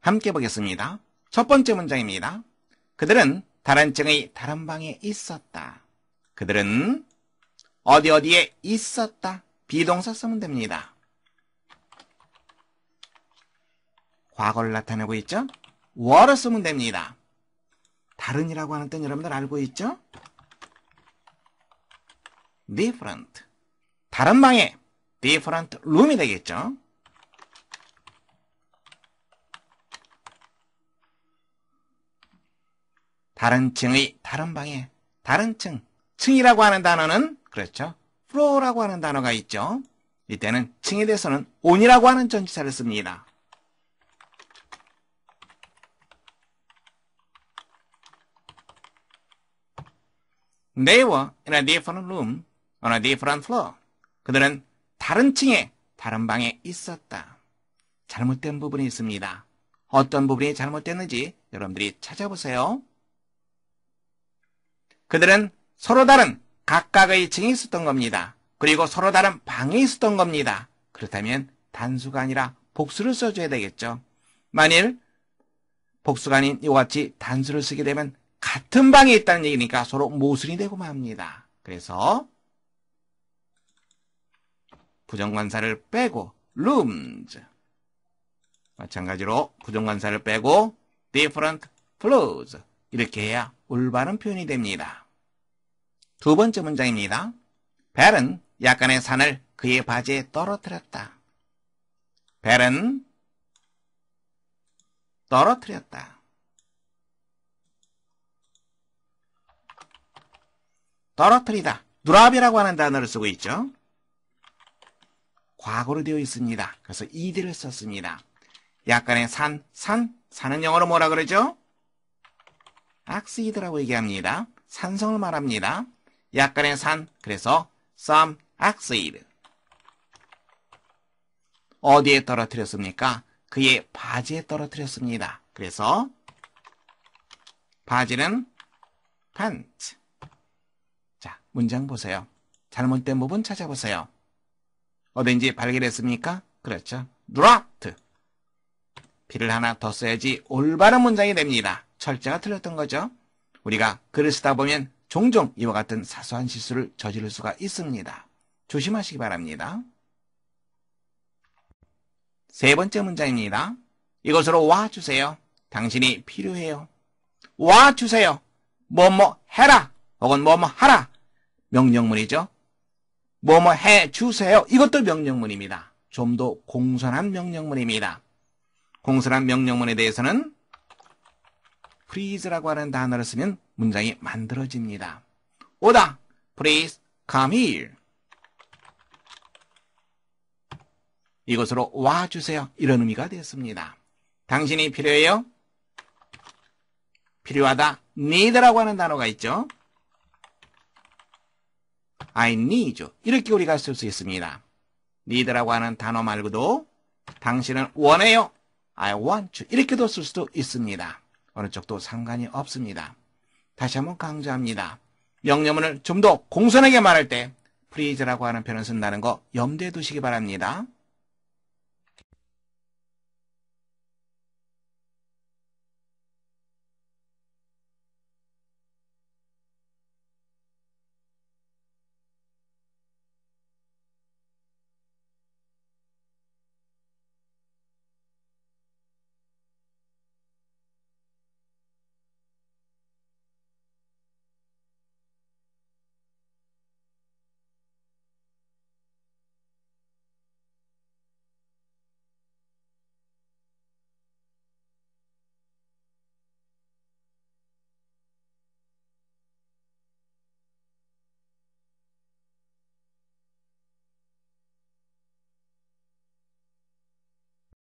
함께 보겠습니다. 첫 번째 문장입니다. 그들은 다른 층의 다른 방에 있었다. 그들은 어디 어디에 있었다. 비동사 쓰면 됩니다. 과거를 나타내고 있죠? w e 쓰면 됩니다. 다른이라고 하는 뜻 여러분들 알고 있죠? different. 다른 방에 different room이 되겠죠? 다른 층의 다른 방에 다른 층 층이라고 하는 단어는 그렇죠. flow라고 하는 단어가 있죠. 이때는 층에 대해서는 on이라고 하는 전치사를 씁니다. They were in a different room on a different floor. 그들은 다른 층에 다른 방에 있었다. 잘못된 부분이 있습니다. 어떤 부분이 잘못됐는지 여러분들이 찾아보세요. 그들은 서로 다른 각각의 층이 있었던 겁니다. 그리고 서로 다른 방에 있었던 겁니다. 그렇다면 단수가 아니라 복수를 써줘야 되겠죠. 만일 복수가 아닌 이와 같이 단수를 쓰게 되면 같은 방에 있다는 얘기니까 서로 모순이 되고 맙니다. 그래서 부정관사를 빼고 rooms 마찬가지로 부정관사를 빼고 different floors 이렇게 해야 올바른 표현이 됩니다. 두 번째 문장입니다. 벨은 약간의 산을 그의 바지에 떨어뜨렸다. 벨은 떨어뜨렸다. 떨어뜨리다. 누랍이라고 하는 단어를 쓰고 있죠. 과거로 되어 있습니다. 그래서 이들을 썼습니다. 약간의 산, 산, 산은 영어로 뭐라 그러죠? 악시드라고 얘기합니다. 산성을 말합니다. 약간의 산, 그래서 some acid. 어디에 떨어뜨렸습니까? 그의 바지에 떨어뜨렸습니다. 그래서 바지는 pant. 자, 문장 보세요. 잘못된 부분 찾아보세요. 어딘지 발견했습니까? 그렇죠. dropped. 피를 하나 더 써야지 올바른 문장이 됩니다. 설제가 틀렸던 거죠. 우리가 글을 쓰다 보면 종종 이와 같은 사소한 실수를 저지를 수가 있습니다. 조심하시기 바랍니다. 세 번째 문장입니다. 이것으로 와 주세요. 당신이 필요해요. 와 주세요. 뭐 뭐 해라. 혹은 뭐 뭐 하라. 명령문이죠. 뭐 뭐 해 주세요. 이것도 명령문입니다. 좀 더 공손한 명령문입니다. 공손한 명령문에 대해서는 freeze라고 하는 단어를 쓰면 문장이 만들어집니다. 오다! Please come here. 이곳으로 와주세요. 이런 의미가 됐습니다. 당신이 필요해요? 필요하다. need라고 하는 단어가 있죠. I need you. 이렇게 우리가 쓸 수 있습니다. need라고 하는 단어 말고도 당신은 원해요. I want you. 이렇게도 쓸 수도 있습니다. 어느 쪽도 상관이 없습니다. 다시 한번 강조합니다. 명령문을 좀 더 공손하게 말할 때 프리즈라고 하는 표현을 쓴다는 거 염두에 두시기 바랍니다.